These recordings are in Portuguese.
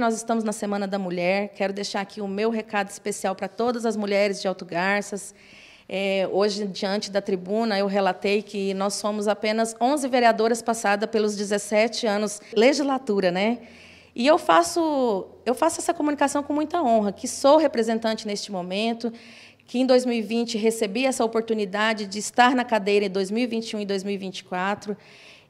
Nós estamos na Semana da Mulher. Quero deixar aqui o meu recado especial para todas as mulheres de Alto Garças. É, hoje, diante da tribuna, eu relatei que nós somos apenas 11 vereadoras passadas pelos 17 anos legislatura, né? E eu faço, eu faço essa comunicação com muita honra, que sou representante neste momento, que em 2020 recebi essa oportunidade de estar na cadeira em 2021 e 2024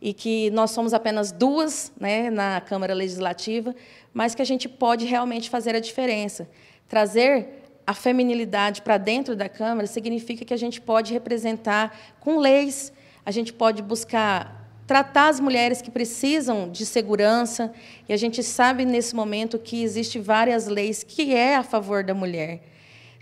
e que nós somos apenas duas né, na Câmara Legislativa, mas que a gente pode realmente fazer a diferença. Trazer a feminilidade para dentro da Câmara significa que a gente pode representar com leis, a gente pode buscar tratar as mulheres que precisam de segurança, e a gente sabe nesse momento que existe várias leis que é a favor da mulher.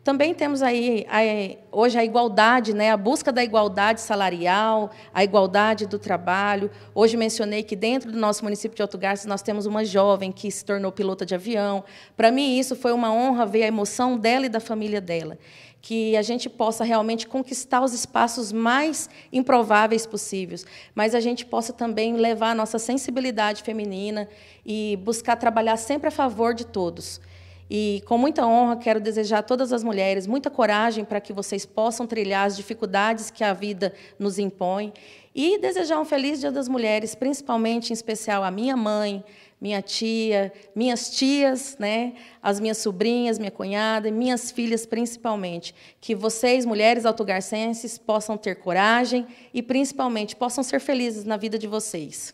Também temos aí a, hoje a igualdade, né, a busca da igualdade salarial, a igualdade do trabalho. Hoje mencionei que dentro do nosso município de Alto Garças nós temos uma jovem que se tornou pilota de avião. Para mim isso foi uma honra ver a emoção dela e da família dela. Que a gente possa realmente conquistar os espaços mais improváveis possíveis, mas a gente possa também levar a nossa sensibilidade feminina e buscar trabalhar sempre a favor de todos. E com muita honra quero desejar a todas as mulheres muita coragem para que vocês possam trilhar as dificuldades que a vida nos impõe e desejar um feliz Dia das Mulheres, principalmente em especial a minha mãe, minha tia, minhas tias, né, as minhas sobrinhas, minha cunhada e minhas filhas principalmente, que vocês mulheres autogarcenses possam ter coragem e principalmente possam ser felizes na vida de vocês.